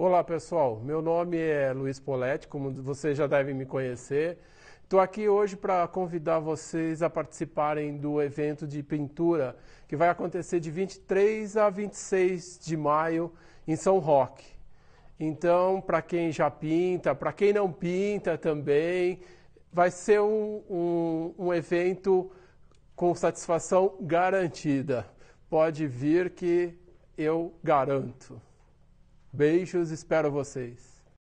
Olá pessoal, meu nome é Luiz Poletti, como vocês já devem me conhecer. Estou aqui hoje para convidar vocês a participarem do evento de pintura que vai acontecer de 23 a 26 de maio em São Roque. Então, para quem já pinta, para quem não pinta também, vai ser um, um, um evento com satisfação garantida. Pode vir que eu garanto. Beijos, espero vocês.